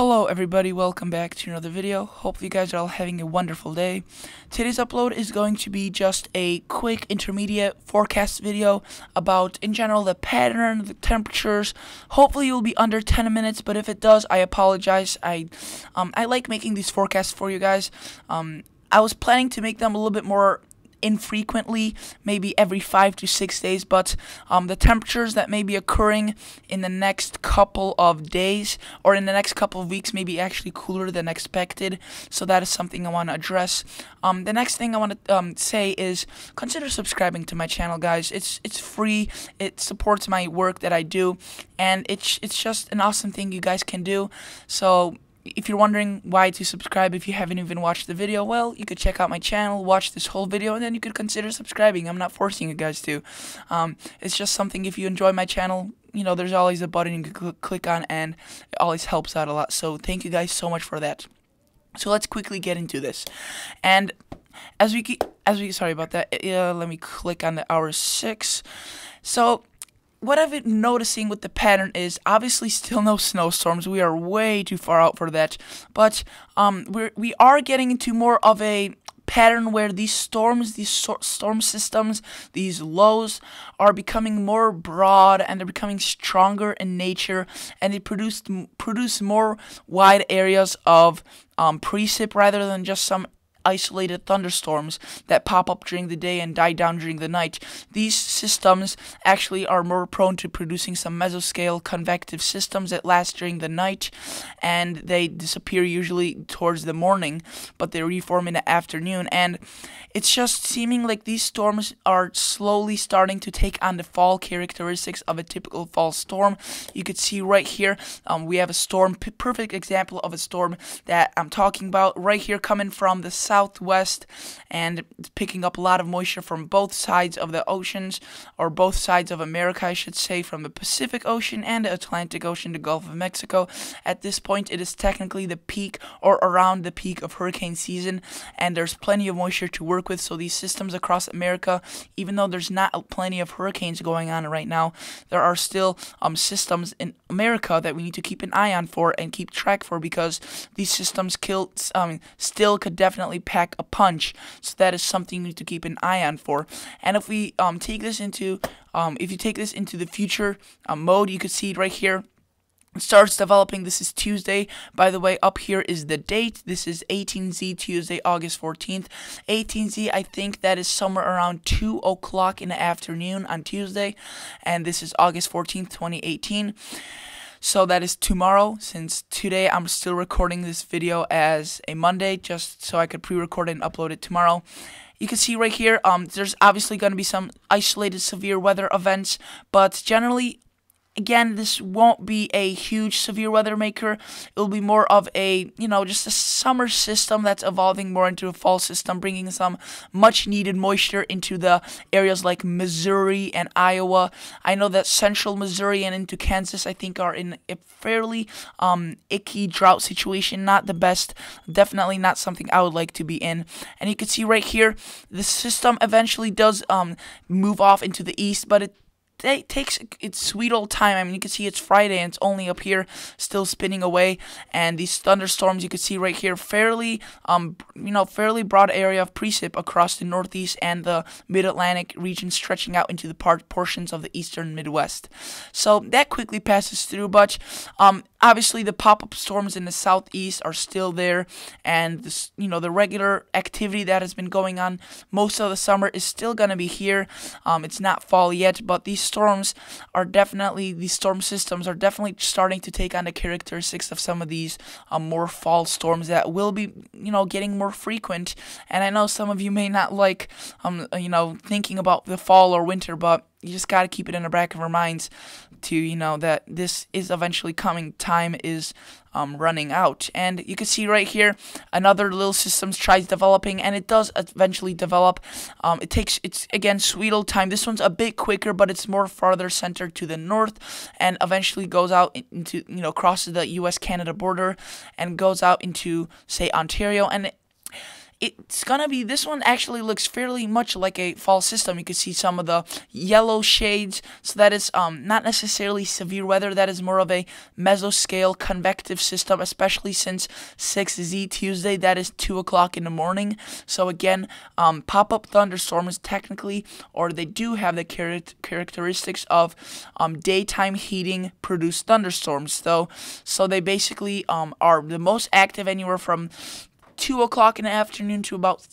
Hello everybody, welcome back to another video. Hope you guys are all having a wonderful day. Today's upload is going to be just a quick intermediate forecast video about, in general, the pattern, the temperatures. Hopefully it will be under 10 minutes, but if it does, I apologize. I um, I like making these forecasts for you guys. Um, I was planning to make them a little bit more infrequently, maybe every five to six days, but um, the temperatures that may be occurring in the next couple of days or in the next couple of weeks may be actually cooler than expected. So that is something I want to address. Um, the next thing I want to um, say is consider subscribing to my channel, guys. It's it's free. It supports my work that I do, and it's it's just an awesome thing you guys can do. So if you're wondering why to subscribe if you haven't even watched the video, well, you could check out my channel, watch this whole video, and then you could consider subscribing. I'm not forcing you guys to. Um, it's just something if you enjoy my channel, you know, there's always a button you can cl click on, and it always helps out a lot. So thank you guys so much for that. So let's quickly get into this. And as we, as we, sorry about that. Uh, let me click on the hour six. So what I've been noticing with the pattern is obviously still no snowstorms. We are way too far out for that. But um, we're, we are getting into more of a pattern where these storms, these storm systems, these lows are becoming more broad and they're becoming stronger in nature and they produce, produce more wide areas of um, precip rather than just some isolated thunderstorms that pop up during the day and die down during the night. These systems actually are more prone to producing some mesoscale convective systems that last during the night and they disappear usually towards the morning, but they reform in the afternoon. And it's just seeming like these storms are slowly starting to take on the fall characteristics of a typical fall storm. You could see right here, um, we have a storm, perfect example of a storm that I'm talking about right here coming from the south southwest and picking up a lot of moisture from both sides of the oceans, or both sides of America, I should say, from the Pacific Ocean and the Atlantic Ocean, the Gulf of Mexico. At this point, it is technically the peak or around the peak of hurricane season, and there's plenty of moisture to work with. So these systems across America, even though there's not plenty of hurricanes going on right now, there are still um, systems in America that we need to keep an eye on for and keep track for because these systems kill, um, still could definitely pack a punch. So that is something you need to keep an eye on for. And if we um, take this into, um, if you take this into the future uh, mode, you could see it right here starts developing. This is Tuesday. By the way, up here is the date. This is 18Z Tuesday, August 14th. 18Z, I think that is somewhere around 2 o'clock in the afternoon on Tuesday. And this is August 14th, 2018. So that is tomorrow, since today I'm still recording this video as a Monday, just so I could pre-record it and upload it tomorrow. You can see right here, um, there's obviously going to be some isolated severe weather events, but generally Again, this won't be a huge severe weather maker. It'll be more of a, you know, just a summer system that's evolving more into a fall system, bringing some much needed moisture into the areas like Missouri and Iowa. I know that central Missouri and into Kansas, I think, are in a fairly um, icky drought situation. Not the best. Definitely not something I would like to be in. And you can see right here, the system eventually does um, move off into the east, but it it takes its sweet old time. I mean, you can see it's Friday and it's only up here still spinning away. And these thunderstorms you can see right here, fairly, um, you know, fairly broad area of precip across the northeast and the mid-Atlantic region stretching out into the part portions of the eastern Midwest. So that quickly passes through, but um, Obviously, the pop-up storms in the southeast are still there, and this, you know the regular activity that has been going on most of the summer is still going to be here. Um, it's not fall yet, but these storms are definitely these storm systems are definitely starting to take on the characteristics of some of these um, more fall storms that will be you know getting more frequent. And I know some of you may not like um, you know thinking about the fall or winter, but you just got to keep it in the back of our minds to you know that this is eventually coming time is um, running out and you can see right here another little systems tries developing and it does eventually develop um, it takes it's again sweet old time this one's a bit quicker but it's more farther center to the north and eventually goes out into you know crosses the US Canada border and goes out into say Ontario and it's gonna be this one actually looks fairly much like a fall system you can see some of the yellow shades so that is um, not necessarily severe weather that is more of a mesoscale convective system especially since 6z Tuesday that is 2 o'clock in the morning so again um, pop-up thunderstorms technically or they do have the char characteristics of um, daytime heating produced thunderstorms though so, so they basically um, are the most active anywhere from 2 o'clock in the afternoon to about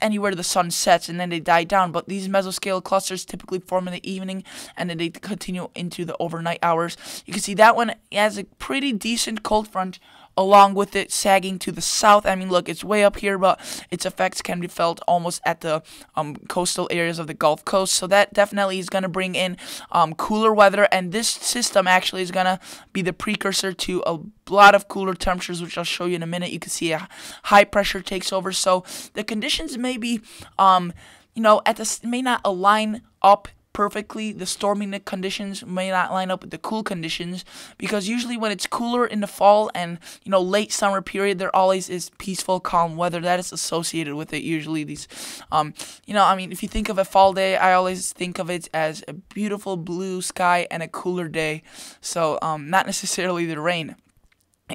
anywhere the sun sets and then they die down. But these mesoscale clusters typically form in the evening and then they continue into the overnight hours. You can see that one has a pretty decent cold front along with it sagging to the south. I mean, look, it's way up here, but its effects can be felt almost at the um, coastal areas of the Gulf Coast. So that definitely is going to bring in um, cooler weather, and this system actually is going to be the precursor to a lot of cooler temperatures, which I'll show you in a minute. You can see a high pressure takes over. So the conditions may be, um, you know, at this may not align up perfectly. The stormy conditions may not line up with the cool conditions because usually when it's cooler in the fall and you know late summer period, there always is peaceful, calm weather that is associated with it. Usually these, um, you know, I mean, if you think of a fall day, I always think of it as a beautiful blue sky and a cooler day. So um, not necessarily the rain.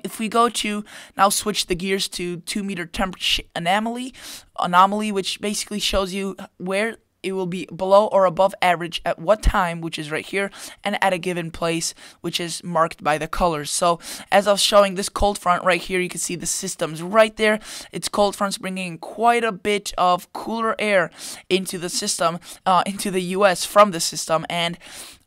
If we go to now switch the gears to two meter temperature anomaly, anomaly, which basically shows you where it will be below or above average at what time, which is right here, and at a given place, which is marked by the colors. So as I was showing this cold front right here, you can see the systems right there. It's cold fronts bringing in quite a bit of cooler air into the system, uh, into the U.S. from the system, and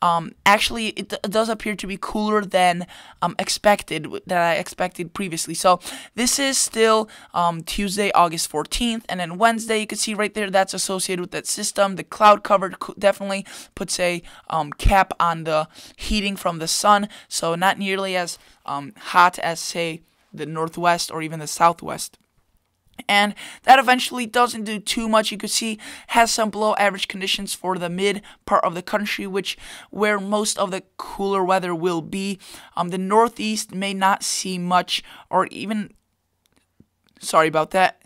um, actually it does appear to be cooler than um, expected that I expected previously. So this is still um, Tuesday, August 14th, and then Wednesday you can see right there that's associated with that system. The cloud cover definitely puts a um, cap on the heating from the sun, so not nearly as um, hot as say the northwest or even the southwest and that eventually doesn't do too much. You can see has some below average conditions for the mid part of the country, which where most of the cooler weather will be. Um, the northeast may not see much, or even sorry about that.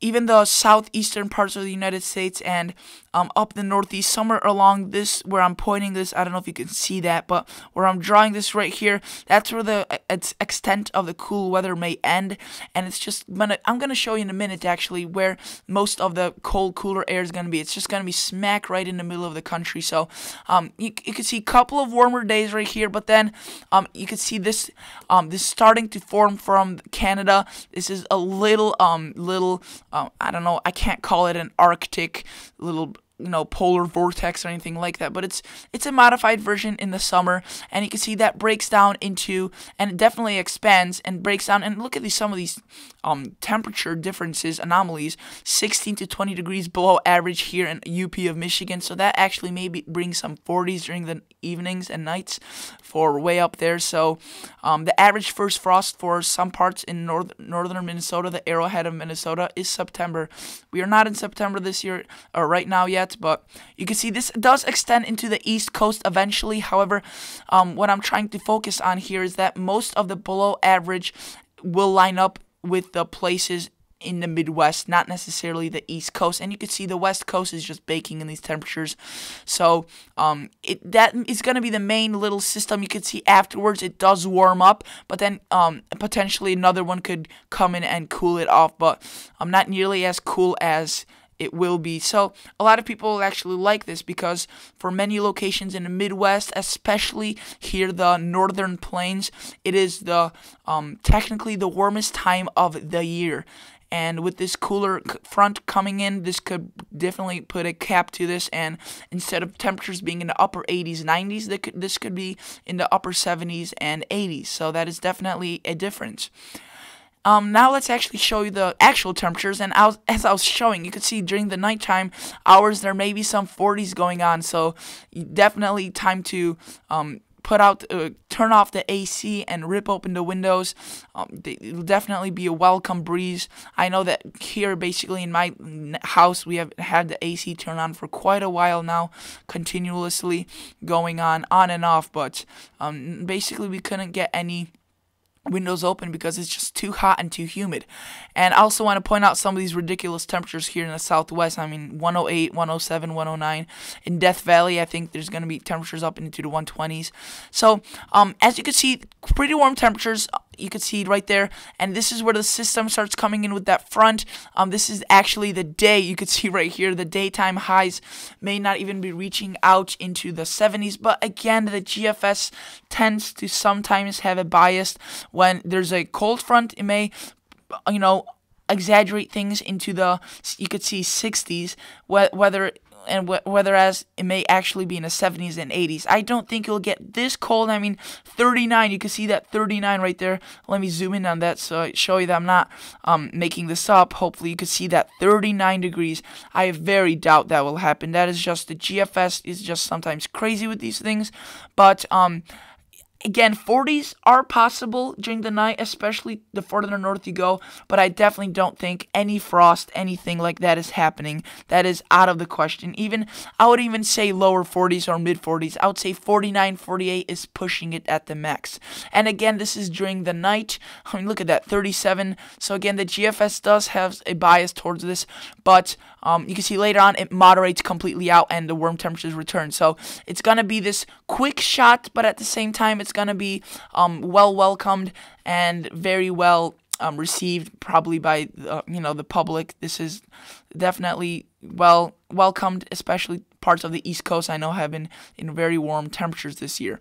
Even the southeastern parts of the United States and um, up the northeast, somewhere along this, where I'm pointing this, I don't know if you can see that, but where I'm drawing this right here, that's where the uh, its extent of the cool weather may end, and it's just gonna, I'm gonna show you in a minute actually where most of the cold, cooler air is gonna be. It's just gonna be smack right in the middle of the country, so um, you, you can see a couple of warmer days right here, but then um, you can see this, um, this starting to form from Canada. This is a little, um, little, um, I don't know, I can't call it an Arctic little you know polar vortex or anything like that but it's it's a modified version in the summer and you can see that breaks down into and it definitely expands and breaks down and look at these some of these um, temperature differences, anomalies, 16 to 20 degrees below average here in UP of Michigan. So that actually maybe brings some 40s during the evenings and nights for way up there. So um, the average first frost for some parts in north northern Minnesota, the arrowhead of Minnesota, is September. We are not in September this year or uh, right now yet, but you can see this does extend into the east coast eventually. However, um, what I'm trying to focus on here is that most of the below average will line up with the places in the Midwest, not necessarily the East Coast. And you can see the West Coast is just baking in these temperatures. So um, it that is going to be the main little system. You can see afterwards it does warm up, but then um, potentially another one could come in and cool it off. But I'm um, not nearly as cool as it will be. So a lot of people actually like this because for many locations in the Midwest, especially here the Northern Plains, it is the um, technically the warmest time of the year. And with this cooler front coming in, this could definitely put a cap to this. And instead of temperatures being in the upper 80s, 90s, this could be in the upper 70s and 80s. So that is definitely a difference. Um, now let's actually show you the actual temperatures, and I was, as I was showing, you could see during the nighttime hours, there may be some 40s going on, so definitely time to um, put out, uh, turn off the AC and rip open the windows. Um, it'll definitely be a welcome breeze. I know that here, basically in my house, we have had the AC turn on for quite a while now, continuously going on, on and off. But um, basically, we couldn't get any windows open because it's just too hot and too humid. And I also want to point out some of these ridiculous temperatures here in the southwest. I mean 108, 107, 109. In Death Valley, I think there's going to be temperatures up into the 120s. So, um, as you can see, pretty warm temperatures you can see right there and this is where the system starts coming in with that front um, this is actually the day you can see right here the daytime highs may not even be reaching out into the 70s but again the GFS tends to sometimes have a bias when there's a cold front, it may, you know, exaggerate things into the you could see 60s whether and wh- whether as it may actually be in the 70s and 80s i don't think it'll get this cold i mean 39 you can see that 39 right there let me zoom in on that so I show you that i'm not um, making this up hopefully you can see that 39 degrees i very doubt that will happen that is just the gfs is just sometimes crazy with these things but um Again, 40s are possible during the night, especially the further north you go, but I definitely don't think any frost, anything like that is happening. That is out of the question. Even, I would even say lower 40s or mid 40s. I would say 49, 48 is pushing it at the max. And again, this is during the night. I mean, look at that, 37. So again, the GFS does have a bias towards this, but um, you can see later on it moderates completely out and the warm temperatures return. So it's going to be this quick shot, but at the same time, it's it's going to be um, well welcomed and very well um, received probably by uh, you know the public. This is definitely well welcomed, especially parts of the East Coast I know have been in very warm temperatures this year.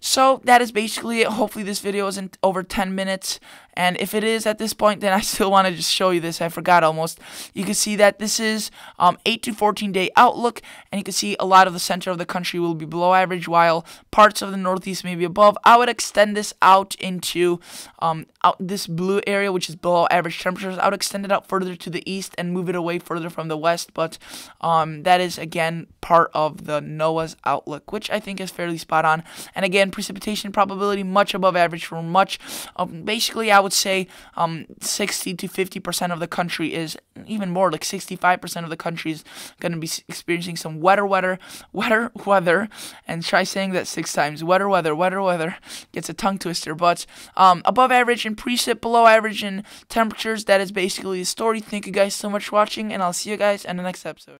So that is basically it. Hopefully this video isn't over 10 minutes. And if it is at this point, then I still want to just show you this. I forgot almost. You can see that this is um, 8 to 14 day outlook. And you can see a lot of the center of the country will be below average, while parts of the northeast may be above. I would extend this out into um, out this blue area, which is below average temperatures. I would extend it out further to the east and move it away further from the west. But um, that is, again, part of the NOAA's outlook, which I think is fairly spot on. And again, precipitation probability much above average for much of basically I would say um, 60 to 50 percent of the country is even more like 65 percent of the country is going to be experiencing some wetter wetter wetter weather and try saying that six times wetter weather wetter weather gets a tongue twister but um, above average in precip below average in temperatures that is basically the story thank you guys so much for watching and I'll see you guys in the next episode